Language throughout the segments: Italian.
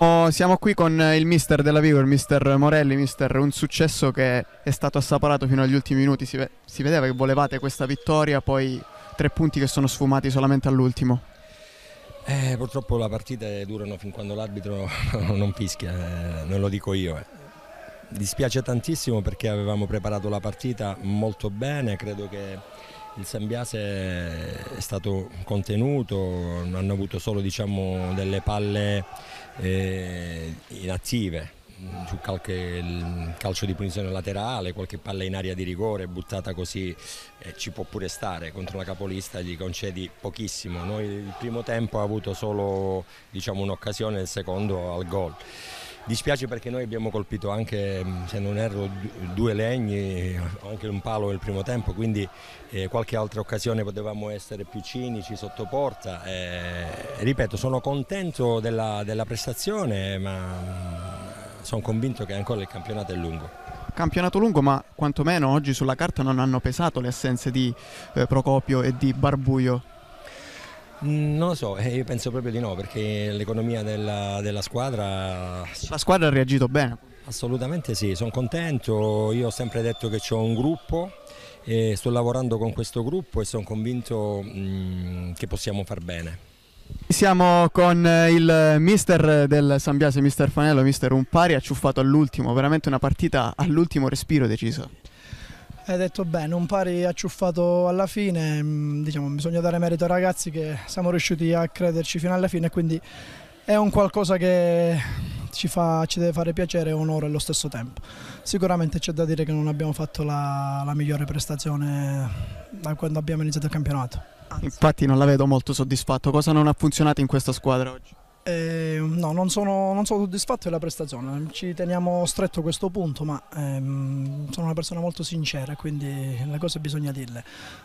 Siamo, siamo qui con il mister della Vigo, il mister Morelli, mister, un successo che è stato assaporato fino agli ultimi minuti, si, ve si vedeva che volevate questa vittoria, poi tre punti che sono sfumati solamente all'ultimo. Eh, purtroppo le partite durano fin quando l'arbitro non fischia, eh, non lo dico io. Eh. Dispiace tantissimo perché avevamo preparato la partita molto bene, credo che il Sambiase è stato contenuto, hanno avuto solo diciamo, delle palle eh, inattive su qualche calcio di punizione laterale, qualche palla in aria di rigore buttata così eh, ci può pure stare contro la capolista gli concedi pochissimo, noi il primo tempo ha avuto solo diciamo, un'occasione, il secondo al gol. Dispiace perché noi abbiamo colpito anche, mm, se non erro, due legni, anche un palo nel primo tempo, quindi eh, qualche altra occasione potevamo essere più cinici sotto porta. Eh, ripeto, sono contento della, della prestazione, ma mm, sono convinto che ancora il campionato è lungo campionato lungo, ma quantomeno oggi sulla carta non hanno pesato le assenze di eh, Procopio e di Barbuio. Mm, non lo so, eh, io penso proprio di no perché l'economia della, della squadra... La squadra ha reagito bene? Assolutamente sì, sono contento, io ho sempre detto che ho un gruppo e sto lavorando con questo gruppo e sono convinto mh, mm, che possiamo far bene. Siamo con eh, il mister del San Biase, mister Fanello, mister Umpari, acciuffato all'ultimo, veramente una partita all'ultimo respiro deciso. Hai detto bene, un pari acciuffato alla fine, mm, diciamo, bisogna dare merito ai ragazzi che siamo riusciti a crederci fino alla fine, quindi è un qualcosa che ci, fa, ci deve fare piacere e onore allo stesso tempo. Sicuramente c'è da dire che non abbiamo fatto la, la migliore prestazione da quando abbiamo iniziato il campionato. Infatti non la vedo molto soddisfatto, cosa non ha funzionato in questa squadra oggi? Eh, no, non sono, non sono, soddisfatto della prestazione, ci teniamo stretto questo punto, ma ehm, sono una persona molto sincera, quindi le cose bisogna dirle.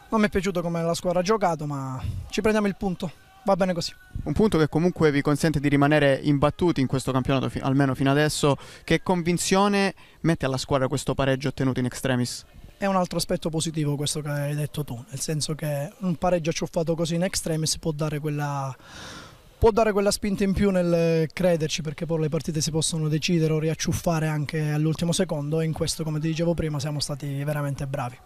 Non mi è piaciuto come la squadra ha giocato, ma ci prendiamo il punto. Va bene così. Un punto che comunque vi consente di rimanere imbattuti in questo campionato, fi almeno fino adesso. Che convinzione mette alla squadra questo pareggio ottenuto in extremis? È un altro aspetto positivo questo che hai detto tu, nel senso che un pareggio acciuffato così in extremis può dare quella può dare quella spinta in più nel eh, crederci perché poi le partite si possono decidere o riacciuffare anche all'ultimo secondo e in questo come ti dicevo prima siamo stati veramente bravi.